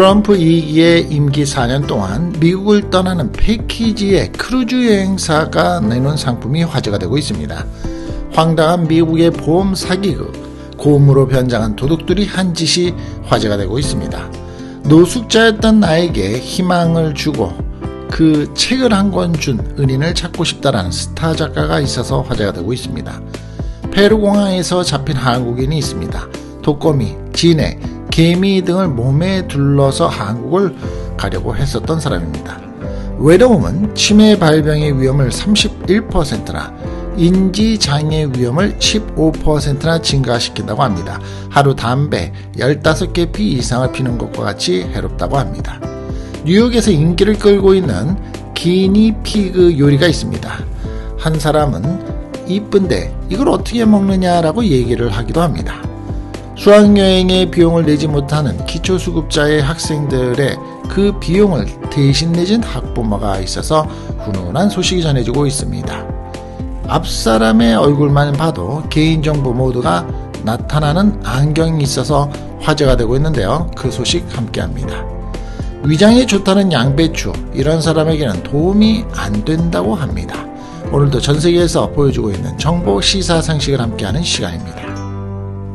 트럼프 2기의 임기 4년 동안 미국을 떠나는 패키지의 크루즈 여행사가 내놓은 상품이 화제가 되고 있습니다. 황당한 미국의 보험 사기극, 그 고음으로 변장한 도둑들이 한 짓이 화제가 되고 있습니다. 노숙자였던 나에게 희망을 주고 그 책을 한 권 준 은인을 찾고 싶다라는 스타 작가가 있어서 화제가 되고 있습니다. 페루 공항에서 잡힌 한국인이 있습니다. 도꼬미 진해, 개미 등을 몸에 둘러서 한국을 가려고 했었던 사람입니다. 외로움은 치매 발병의 위험을 31%나 인지장애 위험을 15%나 증가시킨다고 합니다. 하루 담배 15개 피 이상을 피는 것과 같이 해롭다고 합니다. 뉴욕에서 인기를 끌고 있는 기니피그 요리가 있습니다. 한 사람은 이쁜데 이걸 어떻게 먹느냐라고 얘기를 하기도 합니다. 수학여행의 비용을 내지 못하는 기초수급자의 학생들의 그 비용을 대신 내진 학부모가 있어서 훈훈한 소식이 전해지고 있습니다. 앞사람의 얼굴만 봐도 개인정보 모두가 나타나는 안경이 있어서 화제가 되고 있는데요. 그 소식 함께 합니다. 위장에 좋다는 양배추, 이런 사람에게는 도움이 안 된다고 합니다. 오늘도 전 세계에서 보여주고 있는 정보 시사 상식을 함께하는 시간입니다.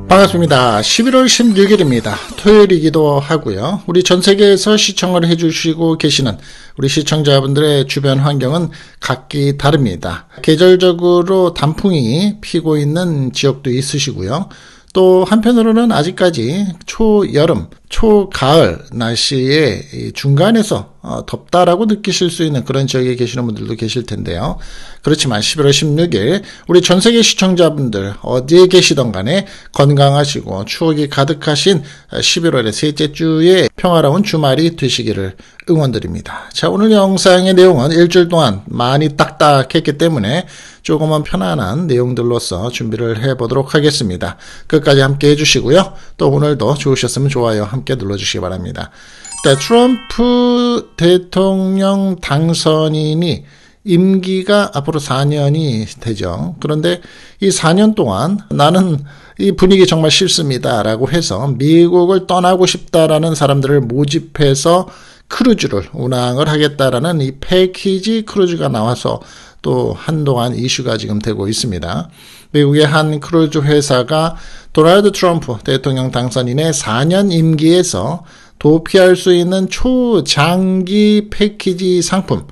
반갑습니다. 11월 16일입니다. 토요일이기도 하고요. 우리 전 세계에서 시청을 해주시고 계시는 우리 시청자분들의 주변 환경은 각기 다릅니다. 계절적으로 단풍이 피고 있는 지역도 있으시고요. 또 한편으로는 아직까지 초여름, 초가을 날씨의 중간에서 어, 덥다라고 느끼실 수 있는 그런 지역에 계시는 분들도 계실 텐데요. 그렇지만 11월 16일 우리 전 세계 시청자분들 어디에 계시던 간에 건강하시고 추억이 가득하신 11월의 셋째 주에 평화로운 주말이 되시기를 응원드립니다. 자, 오늘 영상의 내용은 일주일 동안 많이 딱딱했기 때문에 조금은 편안한 내용들로서 준비를 해보도록 하겠습니다. 끝까지 함께 해주시고요. 또 오늘도 좋으셨으면 좋아요 함께 눌러주시기 바랍니다. 봅시다. 네, 트럼프 대통령 당선인이 임기가 앞으로 4년이 되죠. 그런데 이 4년 동안 나는 이 분위기 정말 싫습니다라고 해서 미국을 떠나고 싶다라는 사람들을 모집해서 크루즈를 운항을 하겠다라는 이 패키지 크루즈가 나와서 또 한동안 이슈가 지금 되고 있습니다. 미국의 한 크루즈 회사가 도널드 트럼프 대통령 당선인의 4년 임기에서 도피할 수 있는 초장기 패키지 상품을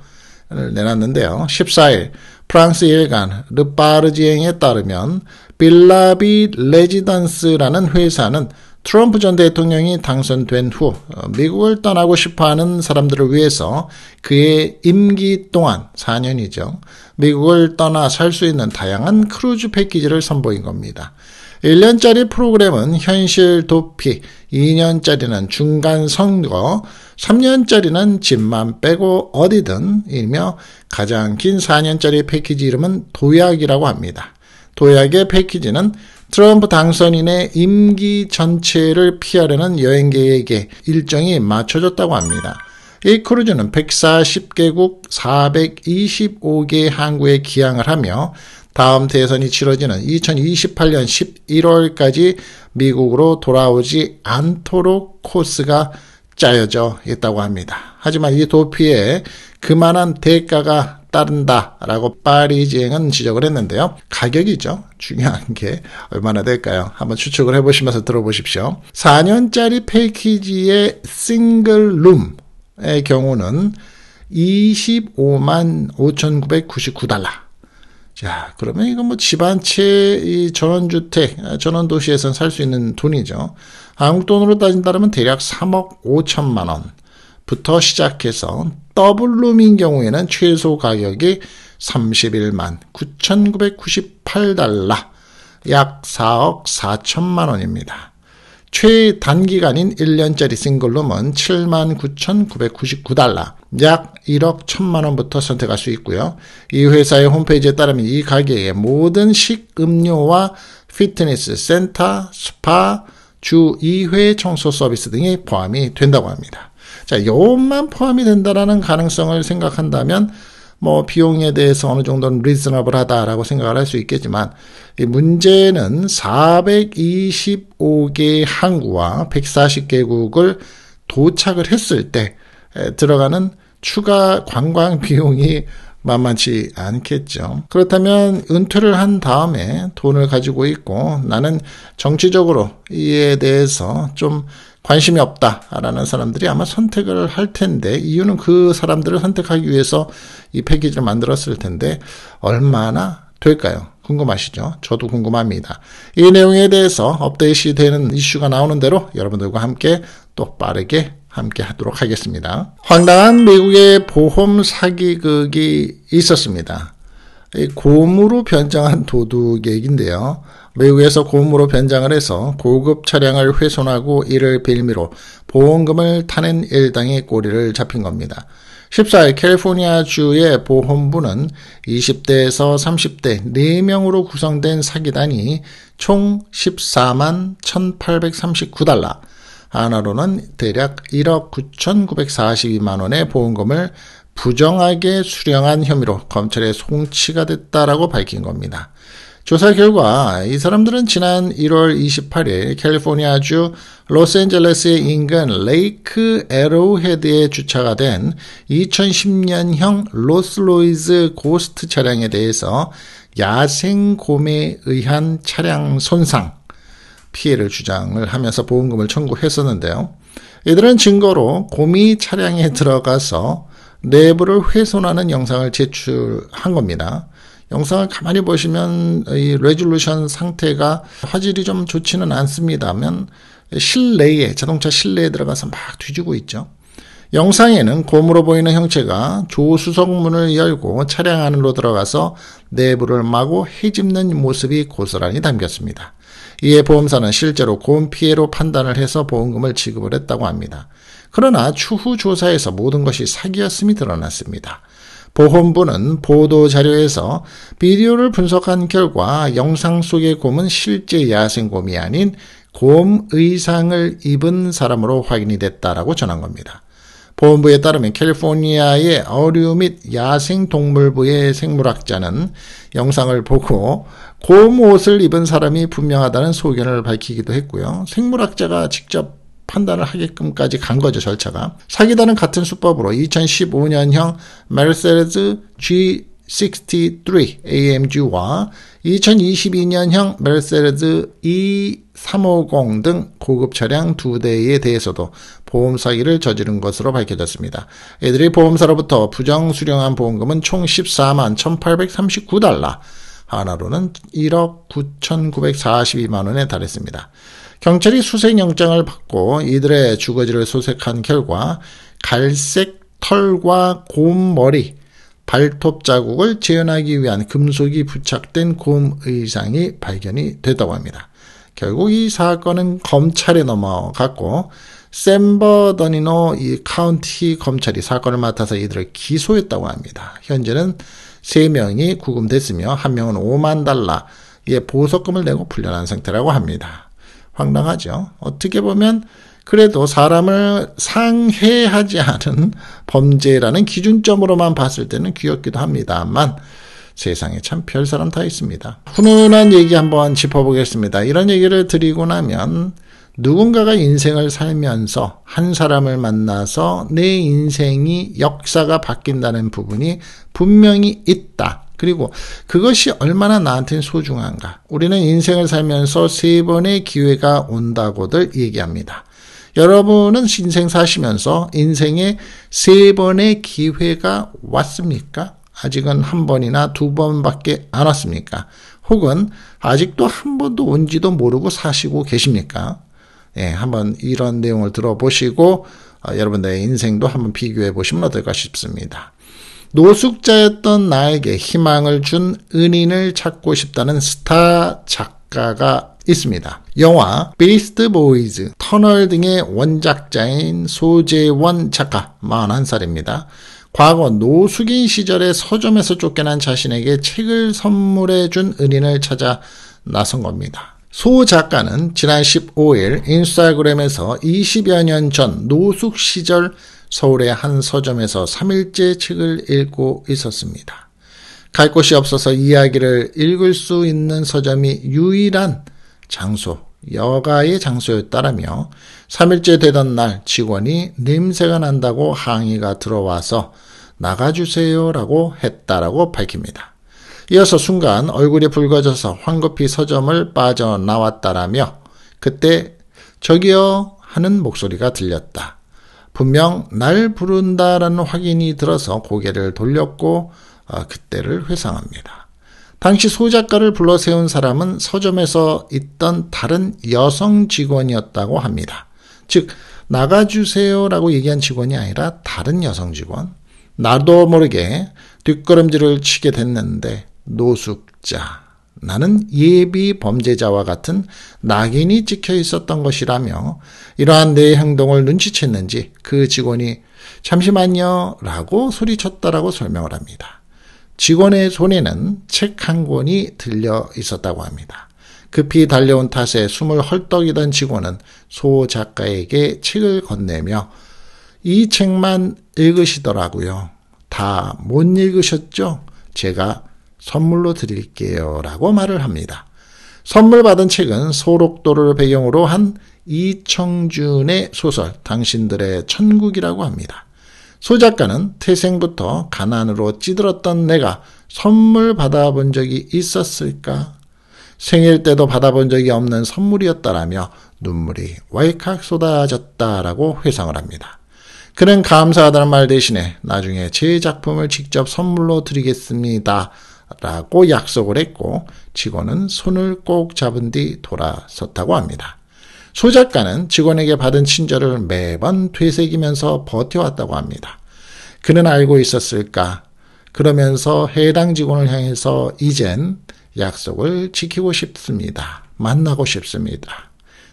내놨는데요. 14일 프랑스 일간 르파르지행에 따르면 빌라비 레지던스라는 회사는 트럼프 전 대통령이 당선된 후 어, 미국을 떠나고 싶어하는 사람들을 위해서 그의 임기 동안 4년이죠. 미국을 떠나 살 수 있는 다양한 크루즈 패키지를 선보인 겁니다. 1년짜리 프로그램은 현실 도피, 2년짜리는 중간 선거, 3년짜리는 집만 빼고 어디든이며 가장 긴 4년짜리 패키지 이름은 도약이라고 합니다. 도약의 패키지는 트럼프 당선인의 임기 전체를 피하려는 여행객에게 일정이 맞춰졌다고 합니다. 이 크루즈는 140개국 425개 항구에 기항을 하며 다음 대선이 치러지는 2028년 11월까지 미국으로 돌아오지 않도록 코스가 짜여져 있다고 합니다. 하지만 이 도피에 그만한 대가가 따른다라고 파리지행은 지적을 했는데요. 가격이죠. 중요한 게 얼마나 될까요? 한번 추측을 해보시면서 들어보십시오. 4년짜리 패키지의 싱글룸의 경우는 25만 5,999달러. 자, 그러면 이건 뭐 집안채 이 전원주택, 아, 전원도시에선 살 수 있는 돈이죠. 한국 돈으로 따진다면 대략 3억 5천만 원부터 시작해서 더블룸인 경우에는 최소 가격이 31만 9,998달러, 약 4억 4천만 원입니다. 최단기간인 1년짜리 싱글룸은 79,999달러, 약 1억 1천만 원부터 선택할 수 있고요. 이 회사의 홈페이지에 따르면 이 가격에 모든 식음료와 피트니스 센터, 스파, 주 2회 청소 서비스 등이 포함이 된다고 합니다. 자, 요것만 포함이 된다라는 가능성을 생각한다면 뭐 비용에 대해서 어느 정도는 리즈너블하다라고 생각을 할 수 있겠지만 이 문제는 425개 항구와 140개국을 도착을 했을 때 들어가는 추가 관광 비용이 만만치 않겠죠. 그렇다면 은퇴를 한 다음에 돈을 가지고 있고 나는 정치적으로 이에 대해서 좀 관심이 없다라는 사람들이 아마 선택을 할 텐데 이유는 그 사람들을 선택하기 위해서 이 패키지를 만들었을 텐데 얼마나 될까요? 궁금하시죠? 저도 궁금합니다. 이 내용에 대해서 업데이트 되는 이슈가 나오는 대로 여러분들과 함께 또 빠르게 함께 하도록 하겠습니다. 황당한 미국의 보험 사기극이 있었습니다. 곰으로 변장한 도둑 얘긴데요. 외국에서 곰으로 변장을 해서 고급 차량을 훼손하고 이를 빌미로 보험금을 타는 일당의 꼬리를 잡힌 겁니다. 14일 캘리포니아주의 보험부는 20대에서 30대 4명으로 구성된 사기단이 총 14만 1839달러, 하나로는 대략 1억 9,942만 원의 보험금을 부정하게 수령한 혐의로 검찰에 송치가 됐다라고 밝힌 겁니다. 조사 결과 이 사람들은 지난 1월 28일 캘리포니아주 로스앤젤레스의 인근 레이크 에로헤드에 주차가 된 2010년형 로스로이즈 고스트 차량에 대해서 야생곰에 의한 차량 손상 피해를 주장을 하면서 보험금을 청구했었는데요. 이들은 증거로 곰이 차량에 들어가서 내부를 훼손하는 영상을 제출한 겁니다. 영상을 가만히 보시면 이 레졸루션 상태가 화질이 좀 좋지는 않습니다면 실내에 자동차 실내에 들어가서 막 뒤지고 있죠. 영상에는 곰으로 보이는 형체가 조수석문을 열고 차량 안으로 들어가서 내부를 마구 헤집는 모습이 고스란히 담겼습니다. 이에 보험사는 실제로 곰 피해로 판단을 해서 보험금을 지급을 했다고 합니다. 그러나 추후 조사에서 모든 것이 사기였음이 드러났습니다. 보험부는 보도 자료에서 비디오를 분석한 결과 영상 속의 곰은 실제 야생곰이 아닌 곰 의상을 입은 사람으로 확인이 됐다라고 전한 겁니다. 보험부에 따르면 캘리포니아의 어류 및 야생동물부의 생물학자는 영상을 보고 곰 옷을 입은 사람이 분명하다는 소견을 밝히기도 했고요. 생물학자가 직접 판단을 하게끔까지 간 거죠, 절차가. 사기단은 같은 수법으로 2015년형 메르세데스 G63 AMG와 2022년형 메르세데스 E350 등 고급 차량 두 대에 대해서도 보험 사기를 저지른 것으로 밝혀졌습니다. 이들이 보험사로부터 부정 수령한 보험금은 총 14만 1,839달러, 하나로는 1억 9,942만 원에 달했습니다. 경찰이 수색영장을 받고 이들의 주거지를 수색한 결과 갈색 털과 곰 머리, 발톱 자국을 재현하기 위한 금속이 부착된 곰 의상이 발견이 됐다고 합니다. 결국 이 사건은 검찰에 넘어갔고 샌버더니노 이 카운티 검찰이 사건을 맡아서 이들을 기소했다고 합니다. 현재는 3명이 구금됐으며 한명은 5만 달러의 보석금을 내고 풀려난 상태라고 합니다. 황당하죠. 어떻게 보면 그래도 사람을 상해하지 않은 범죄라는 기준점으로만 봤을 때는 귀엽기도 합니다만 세상에 참 별 사람 다 있습니다. 훈훈한 얘기 한번 짚어보겠습니다. 이런 얘기를 드리고 나면 누군가가 인생을 살면서 한 사람을 만나서 내 인생이 역사가 바뀐다는 부분이 분명히 있다. 그리고 그것이 얼마나 나한테는 소중한가. 우리는 인생을 살면서 세 번의 기회가 온다고들 얘기합니다. 여러분은 신생 사시면서 인생에 세 번의 기회가 왔습니까? 아직은 한 번이나 두 번밖에 안 왔습니까? 혹은 아직도 한 번도 온지도 모르고 사시고 계십니까? 예, 한번 이런 내용을 들어보시고 어, 여러분들의 인생도 한번 비교해 보시면 어떨까 싶습니다. 노숙자였던 나에게 희망을 준 은인을 찾고 싶다는 스타 작가가 있습니다. 영화 베이스트 보이즈, 터널 등의 원작자인 소재원 작가 41살입니다. 과거 노숙인 시절에 서점에서 쫓겨난 자신에게 책을 선물해 준 은인을 찾아 나선 겁니다. 소 작가는 지난 15일 인스타그램에서 20여 년 전 노숙 시절 서울의 한 서점에서 3일째 책을 읽고 있었습니다. 갈 곳이 없어서 이야기를 읽을 수 있는 서점이 유일한 장소, 여가의 장소였다라며 3일째 되던 날 직원이 냄새가 난다고 항의가 들어와서 나가주세요라고 했다라고 밝힙니다. 이어서 순간 얼굴이 붉어져서 황급히 서점을 빠져나왔다라며 그때 저기요 하는 목소리가 들렸다. 분명 날 부른다라는 확인이 들어서 고개를 돌렸고 어, 그때를 회상합니다. 당시 소작가를 불러 세운 사람은 서점에서 있던 다른 여성 직원이었다고 합니다. 즉, 나가주세요라고 얘기한 직원이 아니라 다른 여성 직원. 나도 모르게 뒷걸음질을 치게 됐는데 노숙자 나는 예비 범죄자와 같은 낙인이 찍혀 있었던 것이라며 이러한 내 행동을 눈치챘는지 그 직원이 잠시만요 라고 소리쳤다라고 설명을 합니다. 직원의 손에는 책 한 권이 들려 있었다고 합니다. 급히 달려온 탓에 숨을 헐떡이던 직원은 소 작가에게 책을 건네며 이 책만 읽으시더라고요. 다 못 읽으셨죠? 제가 선물로 드릴게요. 라고 말을 합니다. 선물 받은 책은 소록도를 배경으로 한 이청준의 소설 당신들의 천국이라고 합니다. 소작가는 태생부터 가난으로 찌들었던 내가 선물 받아본 적이 있었을까? 생일 때도 받아본 적이 없는 선물이었다라며 눈물이 왈칵 쏟아졌다라고 회상을 합니다. 그는 감사하다는 말 대신에 나중에 제 작품을 직접 선물로 드리겠습니다. 라고 약속을 했고 직원은 손을 꼭 잡은 뒤 돌아섰다고 합니다. 소 작가는 직원에게 받은 친절을 매번 되새기면서 버텨왔다고 합니다. 그는 알고 있었을까? 그러면서 해당 직원을 향해서 이젠 약속을 지키고 싶습니다. 만나고 싶습니다.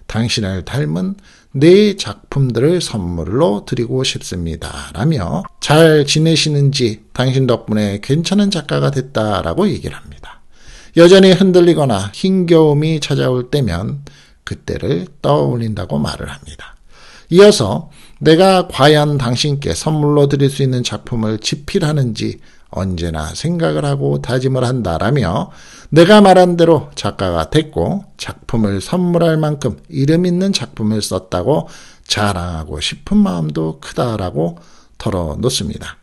당신을 닮은 네 작품들을 선물로 드리고 싶습니다. 라며 잘 지내시는지 당신 덕분에 괜찮은 작가가 됐다라고 얘기를 합니다. 여전히 흔들리거나 힘겨움이 찾아올 때면 그때를 떠올린다고 말을 합니다. 이어서 내가 과연 당신께 선물로 드릴 수 있는 작품을 집필하는지 언제나 생각을 하고 다짐을 한다라며 내가 말한 대로 작가가 됐고 작품을 선물할 만큼 이름 있는 작품을 썼다고 자랑하고 싶은 마음도 크다라고 털어놓습니다.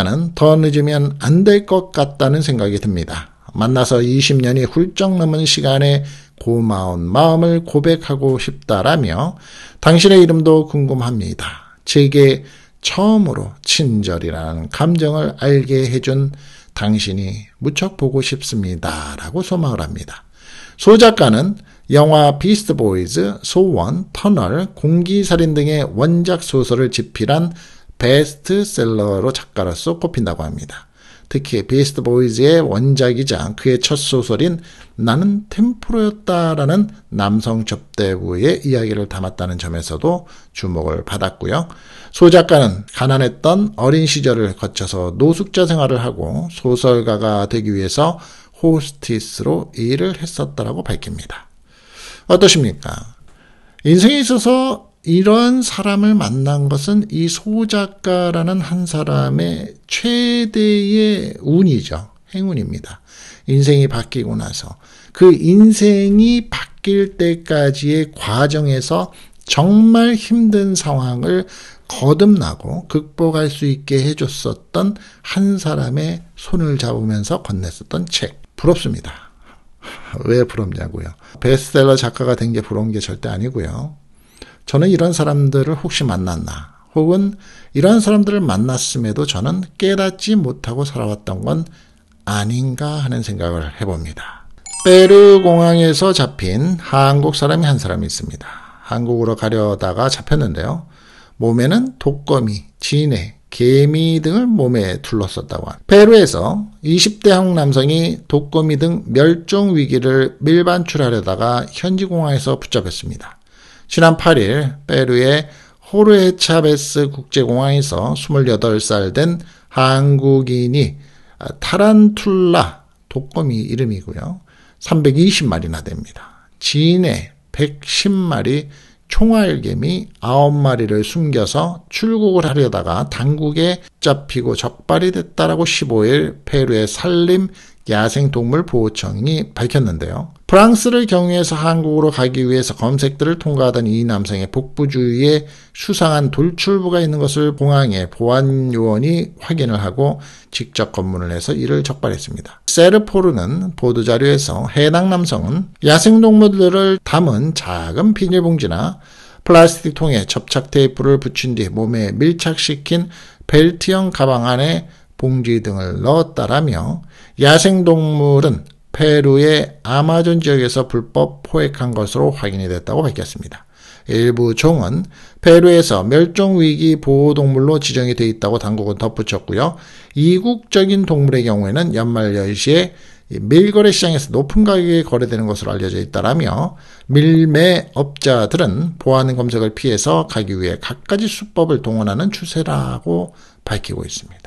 소작가는 더 늦으면 안 될 것 같다는 생각이 듭니다. 만나서 20년이 훌쩍 넘은 시간에 고마운 마음을 고백하고 싶다라며 당신의 이름도 궁금합니다. 제게 처음으로 친절이라는 감정을 알게 해준 당신이 무척 보고 싶습니다. 라고 소망을 합니다. 소 작가는 영화 비스트 보이즈, 소원, 터널, 공기살인 등의 원작 소설을 집필한 베스트셀러로 작가로서 꼽힌다고 합니다. 특히 비스트 보이즈의 원작이자 그의 첫 소설인 나는 템프로였다라는 남성 접대부의 이야기를 담았다는 점에서도 주목을 받았고요. 소 작가는 가난했던 어린 시절을 거쳐서 노숙자 생활을 하고 소설가가 되기 위해서 호스티스로 일을 했었다라고 밝힙니다. 어떠십니까? 인생에 있어서 이런 사람을 만난 것은 이 소작가라는 한 사람의 최대의 운이죠. 행운입니다. 인생이 바뀌고 나서. 그 인생이 바뀔 때까지의 과정에서 정말 힘든 상황을 거듭나고 극복할 수 있게 해줬었던 한 사람의 손을 잡으면서 건넸었던 책. 부럽습니다. 왜 부럽냐고요. 베스트셀러 작가가 된 게 부러운 게 절대 아니고요. 저는 이런 사람들을 혹시 만났나, 혹은 이런 사람들을 만났음에도 저는 깨닫지 못하고 살아왔던 건 아닌가 하는 생각을 해봅니다. 페루 공항에서 잡힌 한국 사람이 한 사람이 있습니다. 한국으로 가려다가 잡혔는데요. 몸에는 독거미, 진해, 개미 등을 몸에 둘렀었다고 합니다. 페루에서 20대 한국 남성이 독거미 등 멸종 위기를 밀반출하려다가 현지 공항에서 붙잡혔습니다. 지난 8일 페루의 호르헤차베스 국제공항에서 28살 된 한국인이 타란툴라 독거미 이름이고요. 320마리나 됩니다. 진해 110마리, 총알개미 9마리를 숨겨서 출국을 하려다가 당국에 잡히고 적발이 됐다라고 15일 페루의 산림 야생동물보호청이 밝혔는데요. 프랑스를 경유해서 한국으로 가기 위해서 검색들을 통과하던 이 남성의 복부 주위에 수상한 돌출부가 있는 것을 공항에 보안 요원이 확인을 하고 직접 검문을 해서 이를 적발했습니다. 세르포르는 보도 자료에서 해당 남성은 야생동물들을 담은 작은 비닐봉지나 플라스틱 통에 접착 테이프를 붙인 뒤 몸에 밀착시킨 벨트형 가방 안에 봉지 등을 넣었다라며 야생동물은 페루의 아마존 지역에서 불법 포획한 것으로 확인이 됐다고 밝혔습니다. 일부 종은 페루에서 멸종위기 보호동물로 지정이 돼 있다고 당국은 덧붙였고요. 이국적인 동물의 경우에는 연말 10시에 밀거래 시장에서 높은 가격에 거래되는 것으로 알려져 있다라며 밀매업자들은 보안 검색을 피해서 가기 위해 갖가지 수법을 동원하는 추세라고 밝히고 있습니다.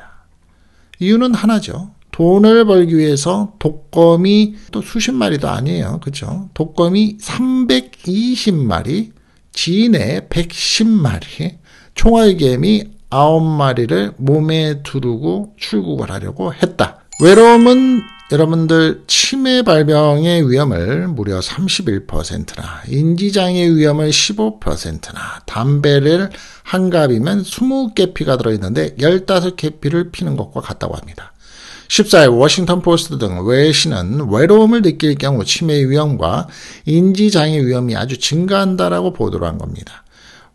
이유는 하나죠. 돈을 벌기 위해서 독거미 또 수십 마리도 아니에요. 그렇죠? 독거미 320마리 지인의 110마리, 총알개미 9마리를 몸에 두르고 출국을 하려고 했다. 외로움은 여러분들 치매 발병의 위험을 무려 31%나, 인지장애 위험을 15%나, 담배를 한 갑이면 20개 피가 들어있는데 15개 피를 피는 것과 같다고 합니다. 14일 워싱턴 포스트 등 외신은 외로움을 느낄 경우 치매 위험과 인지장애 위험이 아주 증가한다라고 보도를 한 겁니다.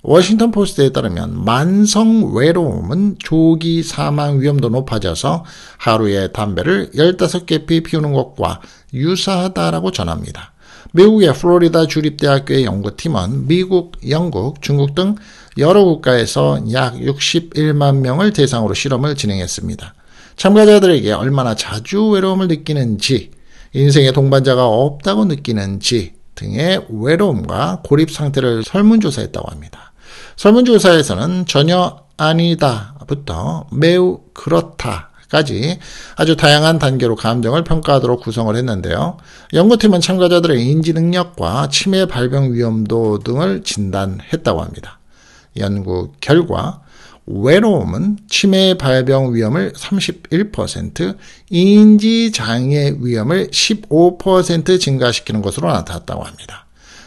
워싱턴 포스트에 따르면 만성 외로움은 조기 사망 위험도 높아져서 하루에 담배를 15개 피우는 것과 유사하다라고 전합니다. 미국의 플로리다 주립대학교의 연구팀은 미국, 영국, 중국 등 여러 국가에서 약 61만 명을 대상으로 실험을 진행했습니다. 참가자들에게 얼마나 자주 외로움을 느끼는지, 인생의 동반자가 없다고 느끼는지 등의 외로움과 고립 상태를 설문조사했다고 합니다. 설문조사에서는 전혀 아니다부터 매우 그렇다 까지 아주 다양한 단계로 감정을 평가하도록 구성을 했는데요. 연구팀은 참가자들의 인지 능력과 치매 발병 위험도 등을 진단했다고 합니다. 연구 결과 외로움은 치매 발병 위험을 31%, 인지장애 위험을 15% 증가시키는 것으로 나타났다고 합니다.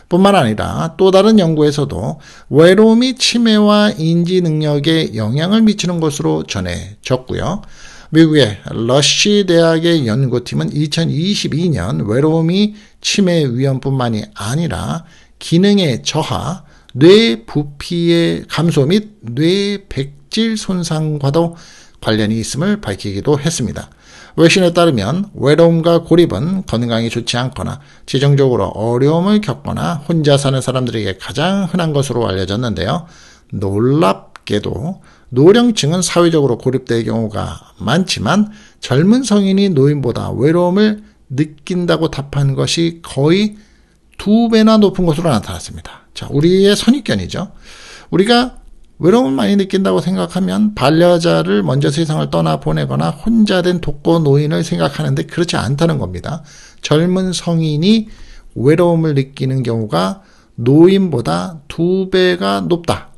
뿐만 아니라 또 다른 연구에서도 외로움이 치매와 인지 능력에 영향을 미치는 것으로 전해졌고요. 미국의 러쉬 대학의 연구팀은 2022년 외로움이 치매 위험뿐만이 아니라 기능의 저하, 뇌 부피의 감소 및 뇌백질 손상과도 관련이 있음을 밝히기도 했습니다. 외신에 따르면 외로움과 고립은 건강이 좋지 않거나 재정적으로 어려움을 겪거나 혼자 사는 사람들에게 가장 흔한 것으로 알려졌는데요. 놀랍게도 노령층은 사회적으로 고립될 경우가 많지만 젊은 성인이 노인보다 외로움을 느낀다고 답한 것이 거의 두 배나 높은 것으로 나타났습니다. 자, 그렇죠. 우리의 선입견이죠. 우리가 외로움을 많이 느낀다고 생각하면 반려자를 먼저 세상을 떠나 보내거나 혼자 된 독거 노인을 생각하는데 그렇지 않다는 겁니다. 젊은 성인이 외로움을 느끼는 경우가 노인보다 두 배가 높다.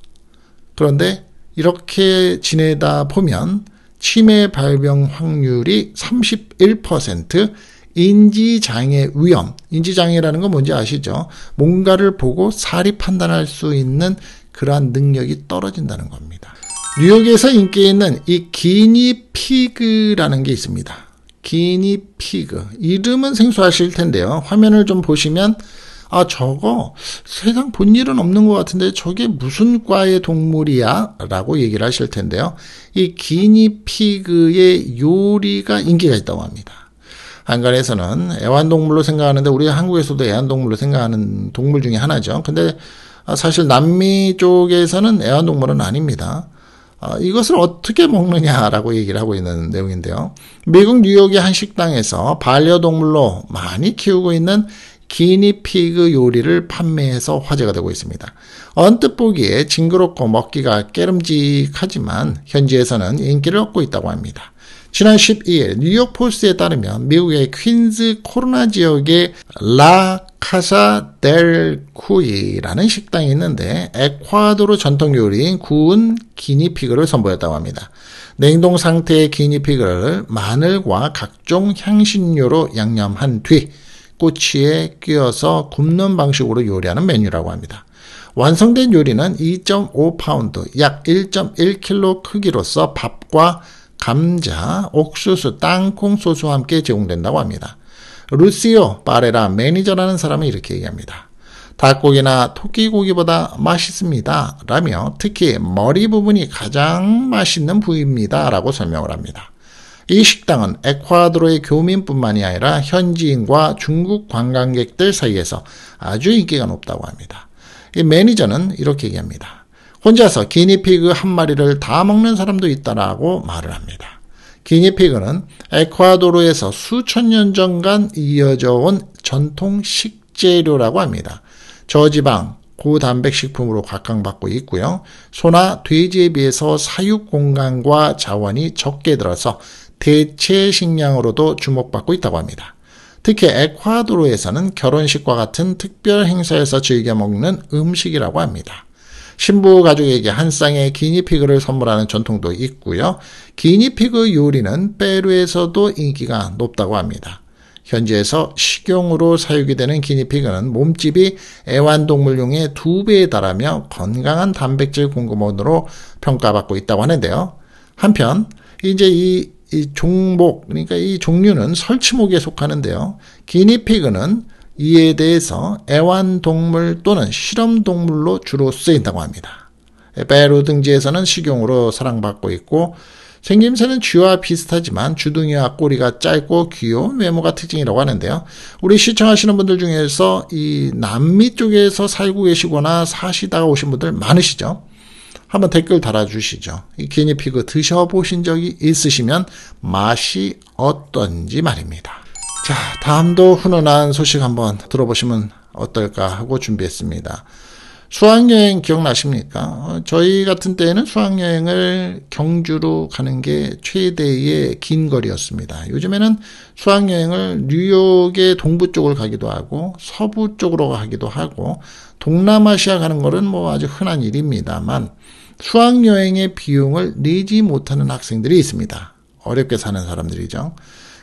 그런데 이렇게 지내다 보면 치매 발병 확률이 31%, 인지장애 위험. 인지장애라는 건 뭔지 아시죠? 뭔가를 보고 사리 판단할 수 있는 그러한 능력이 떨어진다는 겁니다. 뉴욕에서 인기 있는 이 기니피그라는 게 있습니다. 기니피그. 이름은 생소하실 텐데요. 화면을 좀 보시면 아, 저거 세상 본 일은 없는 것 같은데 저게 무슨 과의 동물이야? 라고 얘기를 하실 텐데요. 이 기니피그의 요리가 인기가 있다고 합니다. 한간에서는 애완동물로 생각하는데 우리 한국에서도 애완동물로 생각하는 동물 중에 하나죠. 근데 사실 남미 쪽에서는 애완동물은 아닙니다. 아, 이것을 어떻게 먹느냐라고 얘기를 하고 있는 내용인데요. 미국 뉴욕의 한 식당에서 반려동물로 많이 키우고 있는 기니피그 요리를 판매해서 화제가 되고 있습니다. 언뜻 보기에 징그럽고 먹기가 깨름직하지만 현지에서는 인기를 얻고 있다고 합니다. 지난 12일 뉴욕 포스트에 따르면 미국의 퀸즈 코로나 지역의 라 카사 델 쿠이라는 식당이 있는데 에콰도르 전통 요리인 구운 기니피그를 선보였다고 합니다. 냉동 상태의 기니피그를 마늘과 각종 향신료로 양념한 뒤 꼬치에 끼워서 굽는 방식으로 요리하는 메뉴라고 합니다. 완성된 요리는 2.5파운드, 약 1.1kg 크기로서 밥과 감자, 옥수수, 땅콩 소스와 함께 제공된다고 합니다. 루시오 바레라 매니저라는 사람은 이렇게 얘기합니다. 닭고기나 토끼고기보다 맛있습니다. 라며 특히 머리 부분이 가장 맛있는 부위입니다. 라고 설명을 합니다. 이 식당은 에콰도르의 교민뿐만이 아니라 현지인과 중국 관광객들 사이에서 아주 인기가 높다고 합니다. 이 매니저는 이렇게 얘기합니다. 혼자서 기니피그 한 마리를 다 먹는 사람도 있다라고 말을 합니다. 기니피그는 에콰도르에서 수천 년 전간 이어져 온 전통 식재료라고 합니다. 저지방, 고단백식품으로 각광받고 있고요. 소나 돼지에 비해서 사육 공간과 자원이 적게 들어서 대체 식량으로도 주목받고 있다고 합니다. 특히 에콰도르에서는 결혼식과 같은 특별 행사에서 즐겨 먹는 음식이라고 합니다. 신부 가족에게 한 쌍의 기니피그를 선물하는 전통도 있고요. 기니피그 요리는 페루에서도 인기가 높다고 합니다. 현지에서 식용으로 사육이 되는 기니피그는 몸집이 애완동물용의 두배에 달하며 건강한 단백질 공급원으로 평가받고 있다고 하는데요. 한편 이제 이, 이 종목 그러니까 이 종류는 설치목에 속하는데요. 기니피그는 이에 대해서 애완동물 또는 실험동물로 주로 쓰인다고 합니다. 페로 등지에서는 식용으로 사랑받고 있고 생김새는 쥐와 비슷하지만 주둥이와 꼬리가 짧고 귀여운 외모가 특징이라고 하는데요. 우리 시청하시는 분들 중에서 이 남미 쪽에서 살고 계시거나 사시다가 오신 분들 많으시죠? 한번 댓글 달아주시죠. 이 기니피그 드셔보신 적이 있으시면 맛이 어떤지 말입니다. 자, 다음도 훈훈한 소식 한번 들어보시면 어떨까 하고 준비했습니다. 수학여행 기억나십니까? 어, 저희 같은 때에는 수학여행을 경주로 가는 게 최대의 긴 거리였습니다. 요즘에는 수학여행을 뉴욕의 동부 쪽을 가기도 하고 서부 쪽으로 가기도 하고 동남아시아 가는 거는 뭐 아주 흔한 일입니다만 수학여행의 비용을 내지 못하는 학생들이 있습니다. 어렵게 사는 사람들이죠.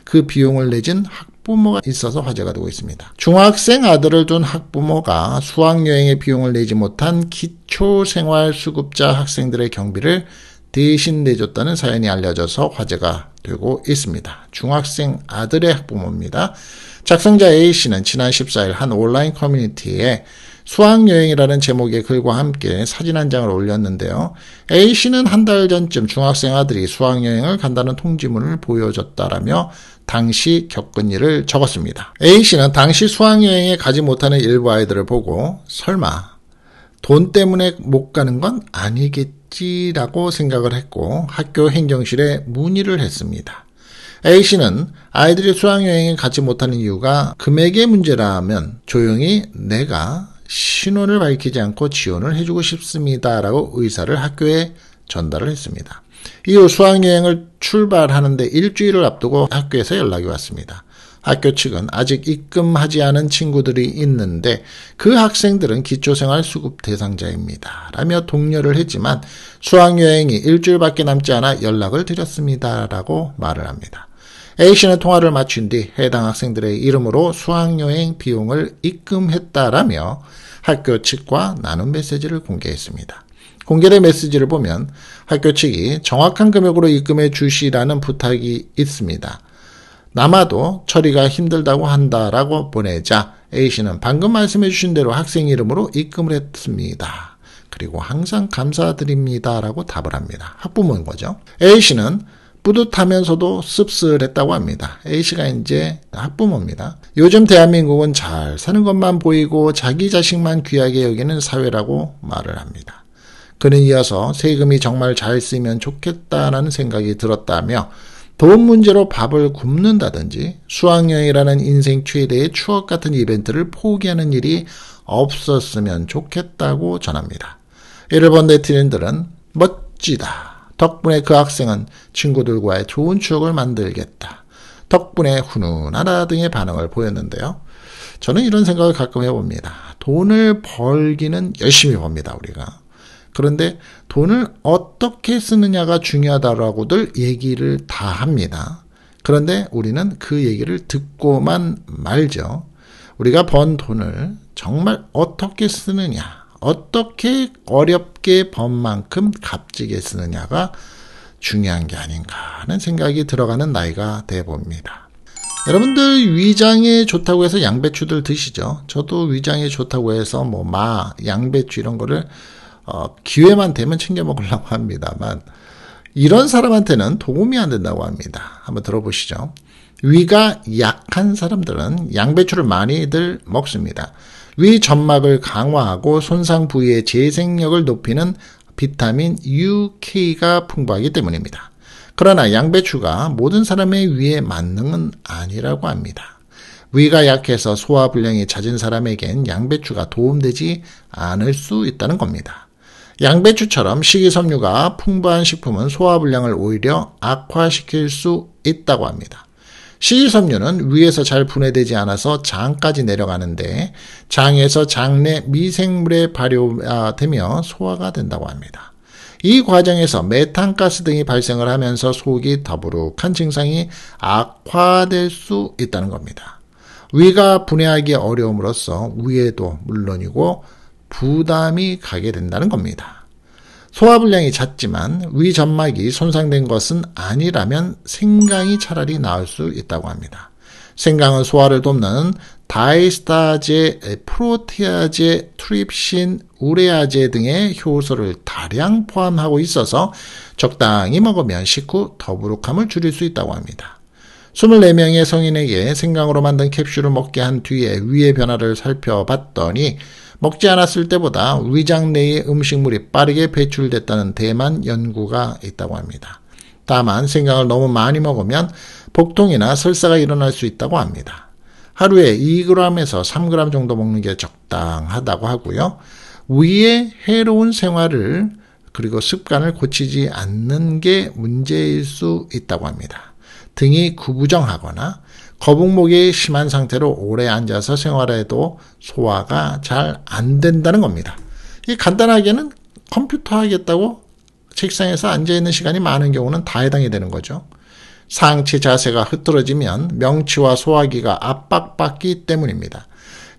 그 비용을 내진 학 학부모가 있어서 화제가 되고 있습니다. 중학생 아들을 둔 학부모가 수학여행의 비용을 내지 못한 기초생활수급자 학생들의 경비를 대신 내줬다는 사연이 알려져서 화제가 되고 있습니다. 중학생 아들의 학부모입니다. 작성자 A씨는 지난 14일 한 온라인 커뮤니티에 수학여행이라는 제목의 글과 함께 사진 한 장을 올렸는데요. A씨는 한 달 전쯤 중학생 아들이 수학여행을 간다는 통지문을 보여줬다라며 당시 겪은 일을 적었습니다. A씨는 당시 수학여행에 가지 못하는 일부 아이들을 보고 설마 돈 때문에 못 가는 건 아니겠지라고 생각을 했고 학교 행정실에 문의를 했습니다. A씨는 아이들이 수학여행에 가지 못하는 이유가 금액의 문제라면 조용히 내가 신원을 밝히지 않고 지원을 해주고 싶습니다라고 의사를 학교에 전달을 했습니다. 이후 수학여행을 출발하는데 일주일을 앞두고 학교에서 연락이 왔습니다. 학교 측은 아직 입금하지 않은 친구들이 있는데 그 학생들은 기초생활 수급 대상자입니다. 라며 독려를 했지만 수학여행이 일주일밖에 남지 않아 연락을 드렸습니다. 라고 말을 합니다. A씨는 통화를 마친 뒤 해당 학생들의 이름으로 수학여행 비용을 입금했다라며 학교 측과 나눔 메시지를 공개했습니다. 공개된 메시지를 보면 학교 측이 정확한 금액으로 입금해 주시라는 부탁이 있습니다. 남아도 처리가 힘들다고 한다라고 보내자 A씨는 방금 말씀해 주신 대로 학생 이름으로 입금을 했습니다. 그리고 항상 감사드립니다라고 답을 합니다. 학부모인 거죠. A씨는 뿌듯하면서도 씁쓸했다고 합니다. A씨가 이제 학부모입니다. 요즘 대한민국은 잘 사는 것만 보이고 자기 자식만 귀하게 여기는 사회라고 말을 합니다. 그는 이어서 세금이 정말 잘쓰면좋겠다는 생각이 들었다며 돈 문제로 밥을 굶는다든지 수학여행이라는 인생 최대의 추억 같은 이벤트를 포기하는 일이 없었으면 좋겠다고 전합니다. 예를 번 네티즌들은 멋지다. 덕분에 그 학생은 친구들과의 좋은 추억을 만들겠다. 덕분에 훈훈하다 등의 반응을 보였는데요. 저는 이런 생각을 가끔 해봅니다. 돈을 벌기는 열심히 봅니다 우리가. 그런데 돈을 어떻게 쓰느냐가 중요하다라고들 얘기를 다 합니다. 그런데 우리는 그 얘기를 듣고만 말죠. 우리가 번 돈을 정말 어떻게 쓰느냐, 어떻게 어렵게 번 만큼 값지게 쓰느냐가 중요한 게 아닌가 하는 생각이 들어가는 나이가 돼 봅니다. 여러분들 위장에 좋다고 해서 양배추들 드시죠? 저도 위장에 좋다고 해서 뭐 마, 양배추 이런 거를 어, 기회만 되면 챙겨 먹으려고 합니다만 이런 사람한테는 도움이 안 된다고 합니다. 한번 들어보시죠. 위가 약한 사람들은 양배추를 많이들 먹습니다. 위 점막을 강화하고 손상 부위의 재생력을 높이는 비타민 UK가 풍부하기 때문입니다. 그러나 양배추가 모든 사람의 위에 만능은 아니라고 합니다. 위가 약해서 소화불량이 잦은 사람에겐 양배추가 도움되지 않을 수 있다는 겁니다. 양배추처럼 식이섬유가 풍부한 식품은 소화불량을 오히려 악화시킬 수 있다고 합니다. 식이섬유는 위에서 잘 분해되지 않아서 장까지 내려가는데 장에서 장내 미생물에 발효되며 소화가 된다고 합니다. 이 과정에서 메탄가스 등이 발생을 하면서 속이 더부룩한 증상이 악화될 수 있다는 겁니다. 위가 분해하기 어려움으로써 위에도 물론이고 부담이 가게 된다는 겁니다. 소화불량이 잦지만 위점막이 손상된 것은 아니라면 생강이 차라리 나을 수 있다고 합니다. 생강은 소화를 돕는 다이스타제, 프로테아제, 트립신, 우레아제 등의 효소를 다량 포함하고 있어서 적당히 먹으면 식후 더부룩함을 줄일 수 있다고 합니다. 24명의 성인에게 생강으로 만든 캡슐을 먹게 한 뒤에 위의 변화를 살펴봤더니 먹지 않았을 때보다 위장 내의 음식물이 빠르게 배출됐다는 대만 연구가 있다고 합니다. 다만 생강을 너무 많이 먹으면 복통이나 설사가 일어날 수 있다고 합니다. 하루에 2g에서 3g 정도 먹는 게 적당하다고 하고요. 위의 해로운 생활을 그리고 습관을 고치지 않는 게 문제일 수 있다고 합니다. 등이 구부정하거나 거북목이 심한 상태로 오래 앉아서 생활해도 소화가 잘 안 된다는 겁니다. 이 간단하게는 컴퓨터 하겠다고 책상에서 앉아있는 시간이 많은 경우는 다 해당이 되는 거죠. 상체 자세가 흐트러지면 명치와 소화기가 압박받기 때문입니다.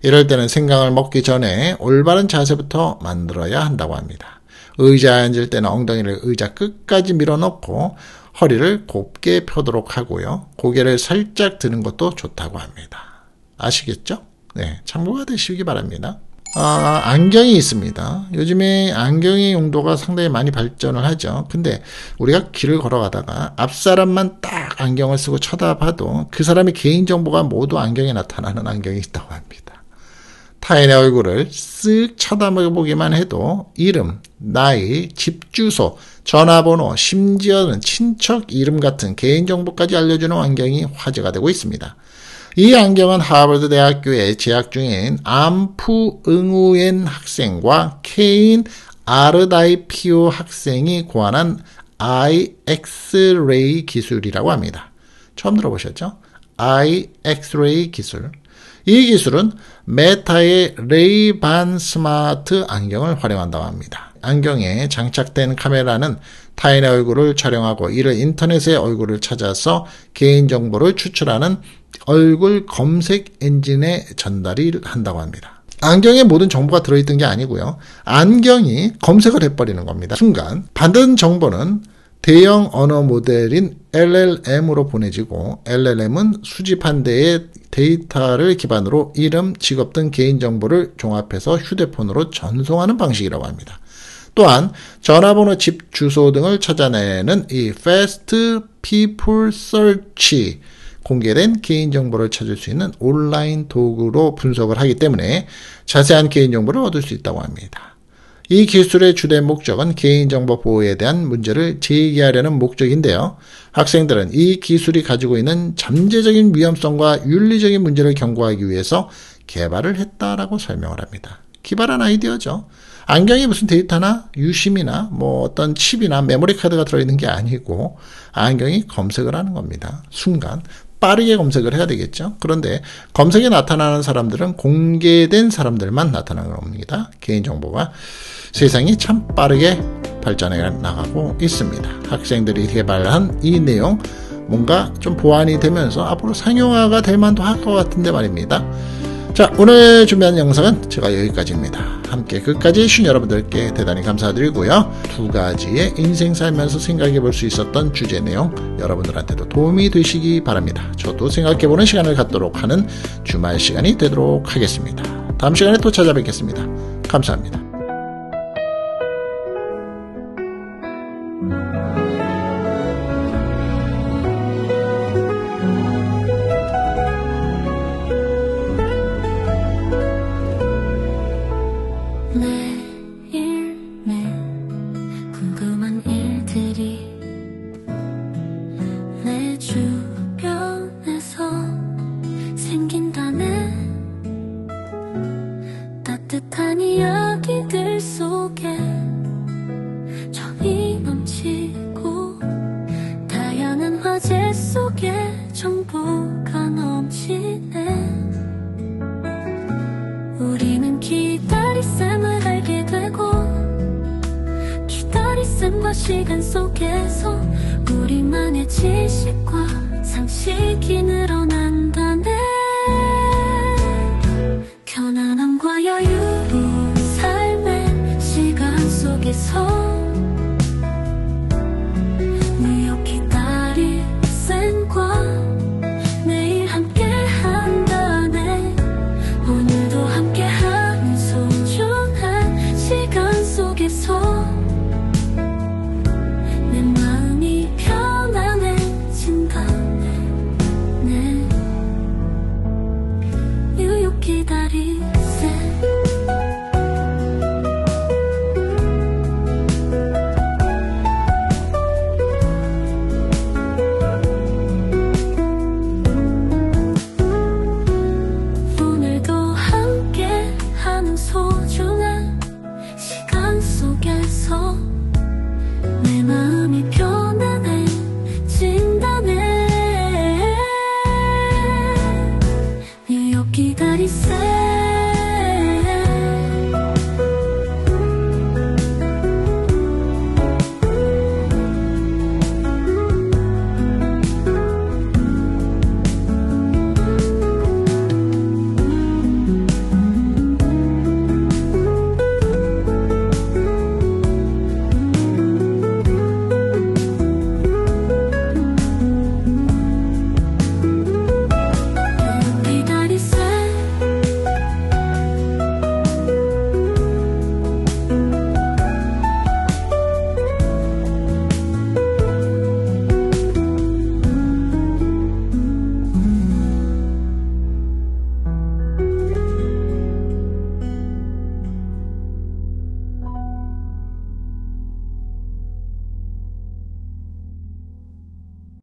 이럴 때는 생강을 먹기 전에 올바른 자세부터 만들어야 한다고 합니다. 의자에 앉을 때는 엉덩이를 의자 끝까지 밀어넣고 허리를 곱게 펴도록 하고요. 고개를 살짝 드는 것도 좋다고 합니다. 아시겠죠? 네, 참고가되시기 바랍니다. 아, 안경이 있습니다. 요즘에 안경의 용도가 상당히 많이 발전을 하죠. 근데 우리가 길을 걸어가다가 앞사람만 딱 안경을 쓰고 쳐다봐도 그 사람의 개인정보가 모두 안경에 나타나는 안경이 있다고 합니다. 타인의 얼굴을 쓱 쳐다보기만 해도 이름, 나이, 집 주소, 전화번호, 심지어는 친척 이름 같은 개인정보까지 알려주는 환경이 화제가 되고 있습니다. 이 안경은 하버드 대학교에 재학 중인 암프 응우엔 학생과 케인 아르다이피오 학생이 고안한 IX-ray 기술이라고 합니다. 처음 들어보셨죠? IX-ray 기술. 이 기술은 메타의 레이반 스마트 안경을 활용한다고 합니다. 안경에 장착된 카메라는 타인의 얼굴을 촬영하고 이를 인터넷의 얼굴을 찾아서 개인정보를 추출하는 얼굴 검색 엔진에 전달이 한다고 합니다. 안경에 모든 정보가 들어있던 게 아니고요. 안경이 검색을 해버리는 겁니다. 순간 받은 정보는 대형 언어 모델인 LLM으로 보내지고 LLM은 수집한 데에 데이터를 기반으로 이름, 직업 등 개인정보를 종합해서 휴대폰으로 전송하는 방식이라고 합니다. 또한 전화번호, 집 주소 등을 찾아내는 이 Fast People Search 공개된 개인정보를 찾을 수 있는 온라인 도구로 분석을 하기 때문에 자세한 개인정보를 얻을 수 있다고 합니다. 이 기술의 주된 목적은 개인정보 보호에 대한 문제를 제기하려는 목적인데요. 학생들은 이 기술이 가지고 있는 잠재적인 위험성과 윤리적인 문제를 경고하기 위해서 개발을 했다라고 설명을 합니다. 기발한 아이디어죠. 안경에 무슨 데이터나 유심이나 뭐 어떤 칩이나 메모리 카드가 들어있는 게 아니고 안경이 검색을 하는 겁니다. 순간 빠르게 검색을 해야 되겠죠. 그런데 검색에 나타나는 사람들은 공개된 사람들만 나타나는 겁니다. 개인정보가 세상이 참 빠르게 발전해 나가고 있습니다. 학생들이 개발한 이 내용 뭔가 좀 보완이 되면서 앞으로 상용화가 될 만도 할 것 같은데 말입니다. 자 오늘 준비한 영상은 제가 여기까지입니다. 함께 끝까지 해주신 여러분들께 대단히 감사드리고요. 두 가지의 인생 살면서 생각해 볼 수 있었던 주제 내용 여러분들한테도 도움이 되시기 바랍니다. 저도 생각해 보는 시간을 갖도록 하는 주말 시간이 되도록 하겠습니다. 다음 시간에 또 찾아뵙겠습니다. 감사합니다. 시간 속에서 우리만의 지식과 상식이 늘어난다네 편안함과 여유 로운 삶의 시간 속에서 me